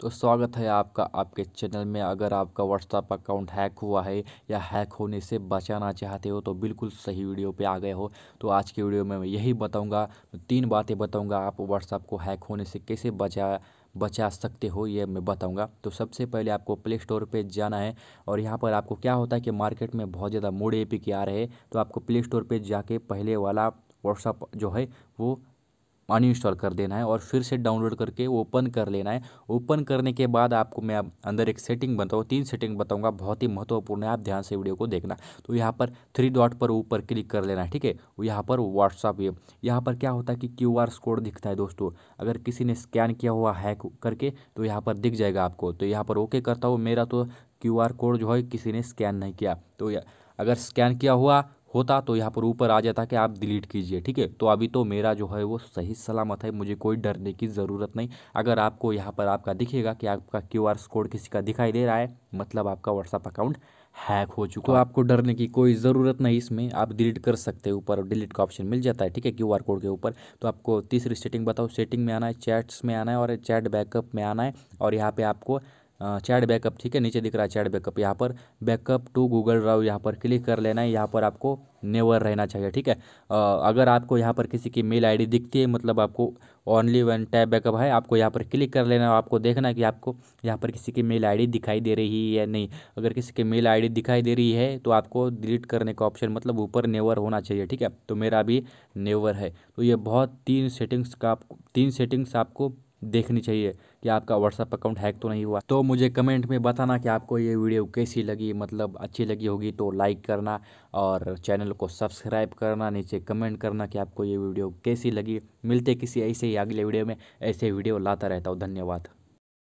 तो स्वागत है आपका आपके चैनल में अगर आपका व्हाट्सअप अकाउंट हैक हुआ है या हैक होने से बचाना चाहते हो तो बिल्कुल सही वीडियो पे आ गए हो तो आज के वीडियो में मैं यही बताऊंगा तीन बातें बताऊंगा आप व्हाट्सअप को हैक होने से कैसे बचा बचा सकते हो ये मैं बताऊंगा तो सबसे पहले आपको प्ले स्टोर पे जाना है और यहाँ पर आपको क्या होता है कि मार्केट में बहुत ज़्यादा मोड ए पी आ रहे हैं तो आपको प्ले स्टोर पर जाके पहले वाला व्हाट्सअप जो है वो अनइंस्टॉल कर देना है और फिर से डाउनलोड करके ओपन कर लेना है ओपन करने के बाद आपको मैं अंदर एक सेटिंग बताऊँ तीन सेटिंग बताऊँगा बहुत ही महत्वपूर्ण है आप ध्यान से वीडियो को देखना तो यहाँ पर थ्री डॉट पर ऊपर क्लिक कर लेना है ठीक है यहाँ पर व्हाट्सअप ये यहाँ पर क्या होता है कि क्यू कोड दिखता है दोस्तों अगर किसी ने स्कैन किया हुआ हैक करके तो यहाँ पर दिख जाएगा आपको तो यहाँ पर ओके करता हूँ मेरा तो क्यू कोड जो है किसी ने स्कैन नहीं किया तो अगर स्कैन किया हुआ होता तो यहाँ पर ऊपर आ जाता कि आप डिलीट कीजिए ठीक है तो अभी तो मेरा जो है वो सही सलामत है मुझे कोई डरने की ज़रूरत नहीं अगर आपको यहाँ पर आपका दिखेगा कि आपका क्यू आर कोड किसी का दिखाई दे रहा है मतलब आपका व्हाट्सअप अकाउंट हैक हो चुका तो आपको डरने की कोई ज़रूरत नहीं इसमें आप डिलीट कर सकते हैं ऊपर डिलीट का ऑप्शन मिल जाता है ठीक है क्यू आर कोड के ऊपर तो आपको तीसरी सेटिंग बताओ सेटिंग में आना है चैट्स में आना है और चैट बैकअप में आना है और यहाँ पर आपको चैट बैकअप ठीक है नीचे दिख रहा है चैट बैकअप यहाँ पर बैकअप टू गूगल ड्राइव यहाँ पर क्लिक कर लेना है यहाँ पर आपको नेवर रहना चाहिए ठीक है अगर आपको यहाँ पर किसी की मेल आईडी दिखती है मतलब आपको ओनली वन टैप बैकअप है आपको यहाँ पर क्लिक कर लेना है आपको देखना है कि आपको यहाँ पर किसी की मेल आई दिखाई दे रही है या नहीं अगर किसी की मेल आई दिखाई दे रही है तो आपको डिलीट करने का ऑप्शन मतलब ऊपर नेवर होना चाहिए ठीक है तो मेरा भी नेवर है तो ये बहुत तीन सेटिंग्स का आप तीन सेटिंग्स आपको देखनी चाहिए कि आपका व्हाट्सअप अकाउंट हैक तो नहीं हुआ तो मुझे कमेंट में बताना कि आपको ये वीडियो कैसी लगी मतलब अच्छी लगी होगी तो लाइक करना और चैनल को सब्सक्राइब करना नीचे कमेंट करना कि आपको ये वीडियो कैसी लगी मिलते किसी ऐसे ही अगले वीडियो में ऐसे वीडियो लाता रहता हूँ धन्यवाद